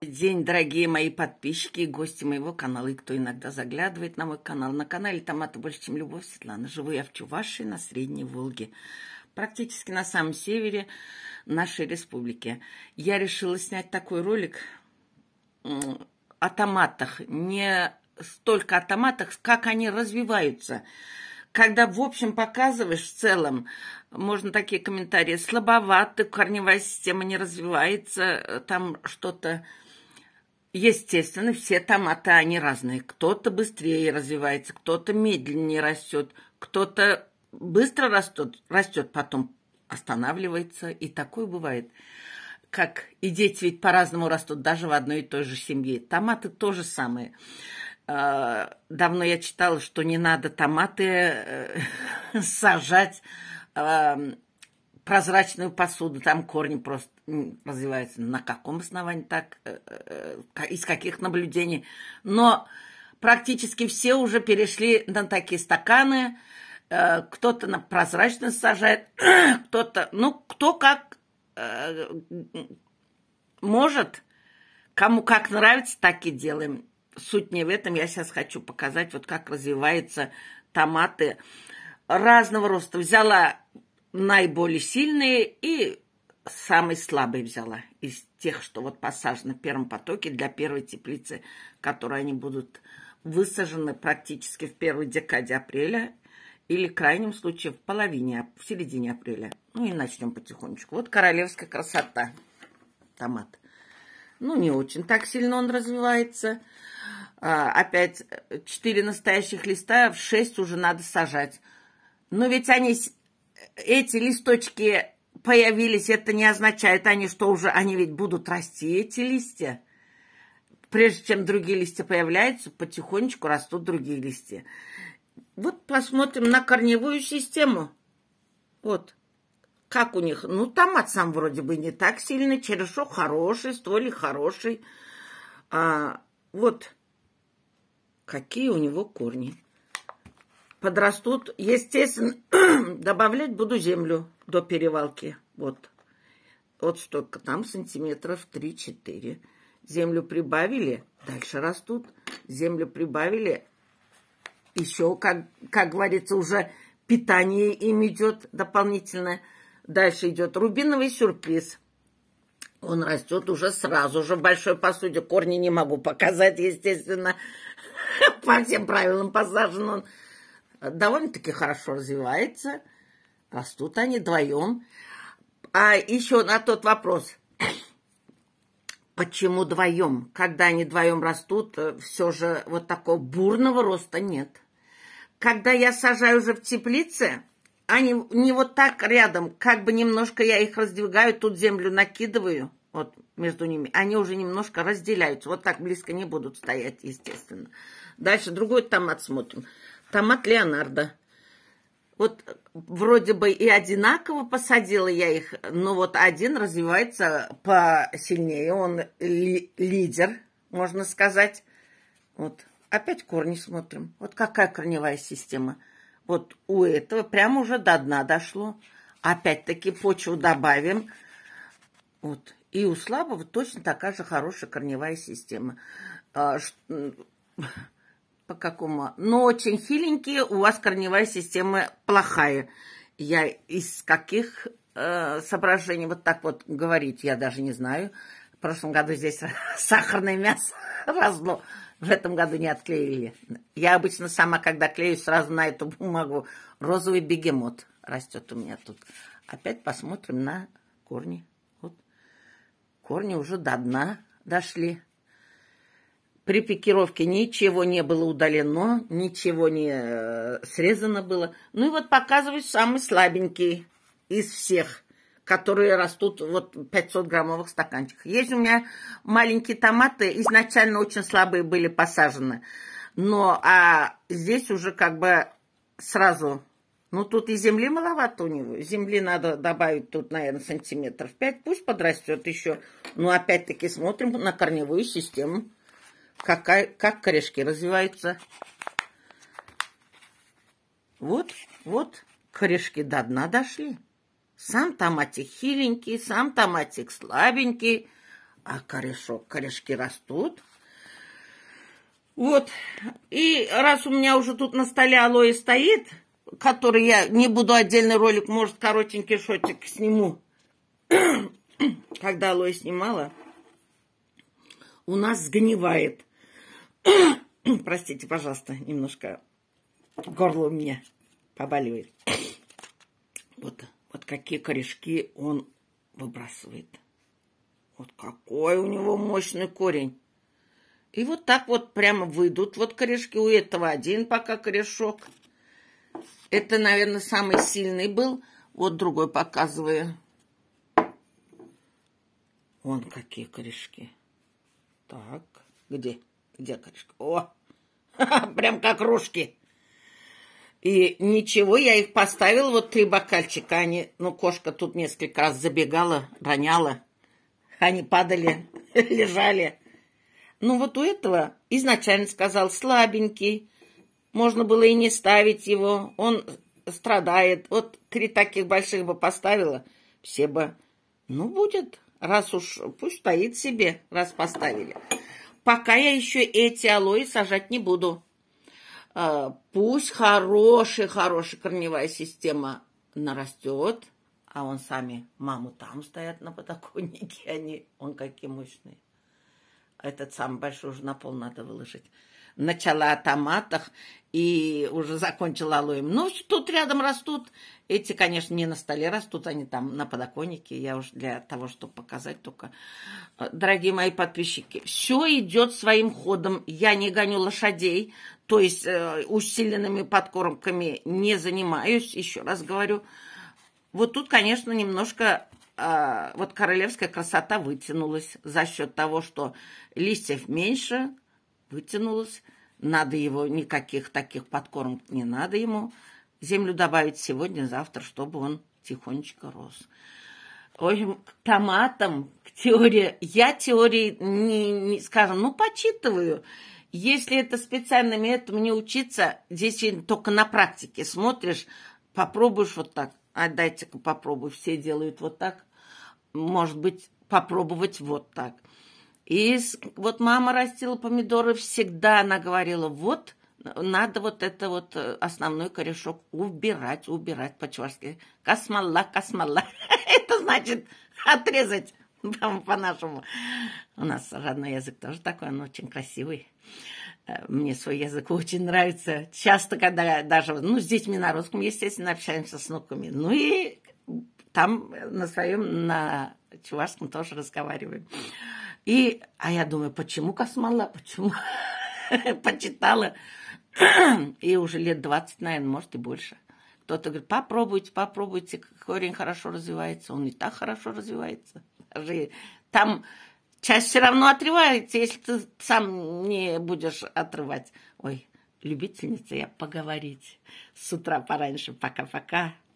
день, дорогие мои подписчики и гости моего канала, и кто иногда заглядывает на мой канал. На канале «Томаты больше, чем любовь» Светлана. Живу я в Чувашии на Средней Волге, практически на самом севере нашей республики. Я решила снять такой ролик о томатах. Не столько о томатах, как они развиваются когда, в общем, показываешь в целом, можно такие комментарии, слабоваты, корневая система не развивается, э, там что-то Естественно, все томаты, они разные. Кто-то быстрее развивается, кто-то медленнее растет, кто-то быстро растет, растет, потом останавливается. И такое бывает. Как и дети ведь по-разному растут даже в одной и той же семье. Томаты то же самое. А, давно я читала, что не надо томаты э, сажать а, прозрачную посуду, там корни просто развиваются. На каком основании так, э, э, э, из каких наблюдений. Но практически все уже перешли на такие стаканы. Кто-то на прозрачность сажает, кто-то, ну, кто как может, кому как нравится, так и делаем. Суть не в этом. Я сейчас хочу показать, вот как развиваются томаты разного роста. Взяла наиболее сильные и самый слабый взяла из тех, что вот посажены в первом потоке для первой теплицы, которые они будут высажены практически в первой декаде апреля или, в крайнем случае, в половине, в середине апреля. Ну и начнем потихонечку. Вот королевская красота. Томат. Ну, не очень так сильно он развивается. А, опять э, четыре настоящих листа, в шесть уже надо сажать. Но ведь они эти листочки появились, это не означает они, что уже они ведь будут расти, эти листья. Прежде чем другие листья появляются, потихонечку растут другие листья. Вот посмотрим на корневую систему. Вот. Как у них? Ну, томат сам вроде бы не так сильно. черешок хороший, столик хороший. А, вот какие у него корни. Подрастут, естественно, добавлять буду землю до перевалки. Вот. Вот столько. Там сантиметров 3-4. Землю прибавили, дальше растут. Землю прибавили, еще, как, как говорится, уже питание им идет дополнительное. Дальше идет рубиновый сюрприз. Он растет уже сразу же в большой посуде. Корни не могу показать, естественно. По всем правилам посажен он довольно-таки хорошо развивается. Растут они вдвоем. А еще на тот вопрос, почему вдвоем? Когда они вдвоем растут, э, все же вот такого бурного роста нет. Когда я сажаю уже в теплице, они не вот так рядом, как бы немножко я их раздвигаю, тут землю накидываю, вот между ними, они уже немножко разделяются, вот так близко не будут стоять, естественно. Дальше другой там отсмотрим. Томат Леонардо. Вот вроде бы и одинаково посадила я их, но вот один развивается посильнее, он ли, лидер, можно сказать. Вот опять корни смотрим. Вот какая корневая система. Вот у этого прямо уже до дна дошло. Опять-таки почву добавим. Вот. И у слабого точно такая же хорошая корневая система. А, по какому? Но очень хиленькие, у вас корневая система плохая. Я из каких э, соображений вот так вот говорить, я даже не знаю. В прошлом году здесь сахарное мясо разло. В этом году не отклеили. Я обычно сама, когда клею, сразу на эту бумагу. Розовый бегемот растет у меня тут. Опять посмотрим на корни. Вот. Корни уже до дна дошли. При пикировке ничего не было удалено, ничего не э, срезано было. Ну и вот показываю самый слабенький из всех, которые растут вот 500-граммовых стаканчиках. Есть у меня маленькие томаты, изначально очень слабые были посажены. Но а здесь уже как бы сразу... Ну, тут и земли маловато у него. Земли надо добавить тут, наверное, сантиметров 5. Пусть подрастет еще. Но ну, опять-таки смотрим на корневую систему какая, как корешки развиваются. Вот, вот, корешки до дна дошли. Сам томатик хиленький, сам томатик слабенький, а корешок, корешки растут. Вот, и раз у меня уже тут на столе алоэ стоит, который я не буду отдельный ролик, может, коротенький шотик сниму, когда алоэ снимала, у нас сгнивает. Простите, пожалуйста, немножко горло у меня побаливает. Вот, вот какие корешки он выбрасывает. Вот какой у него мощный корень. И вот так вот прямо выйдут вот корешки. У этого один пока корешок. Это, наверное, самый сильный был. Вот другой показываю. Вон какие корешки. Так, где? Где Декаришка. О, прям как ружки. И ничего, я их поставила вот три бокальчика. Они, ну, кошка тут несколько раз забегала, роняла. Они падали, лежали. Ну, вот у этого изначально сказал слабенький. Можно было и не ставить его. Он страдает. Вот три таких больших бы поставила, все бы, ну, будет, раз уж пусть стоит себе, раз поставили пока я еще эти алои сажать не буду. А, пусть хорошая-хорошая корневая система нарастет, а он сами, маму там стоят на подоконнике, они, он какие мощные. Этот самый большой уже на пол надо выложить начала о томатах и уже закончила алоем. Ну, тут рядом растут. Эти, конечно, не на столе растут, они там на подоконнике. Я уж для того, чтобы показать только. Дорогие мои подписчики, все идет своим ходом. Я не гоню лошадей, то есть э, усиленными подкормками не занимаюсь, еще раз говорю. Вот тут, конечно, немножко э, вот королевская красота вытянулась за счет того, что листьев меньше, вытянулось, надо его, никаких таких подкормок не надо ему. Землю добавить сегодня, завтра, чтобы он тихонечко рос. Ой, к томатам, к теории, я теории не, не скажем, ну, почитываю. Если это специально методом не учиться, здесь только на практике смотришь, попробуешь вот так, а дайте-ка попробую. все делают вот так, может быть, попробовать вот так. И вот мама растила помидоры всегда, она говорила, вот надо вот это вот э, основной корешок убирать, убирать по-чувашски. Космала, космала. Это значит отрезать по-нашему. У нас родной язык тоже такой, он очень красивый. Э, мне свой язык очень нравится. Часто, когда даже, ну, с детьми на русском, естественно, общаемся с внуками. Ну и там на своем, на чувашском тоже разговариваем. И, а я думаю, почему космола, почему почитала. и уже лет 20, наверное, может и больше. Кто-то говорит, попробуйте, попробуйте, корень хорошо развивается. Он и так хорошо развивается. там часть все равно отрывается, если ты сам не будешь отрывать. Ой, любительница я поговорить с утра пораньше. Пока-пока.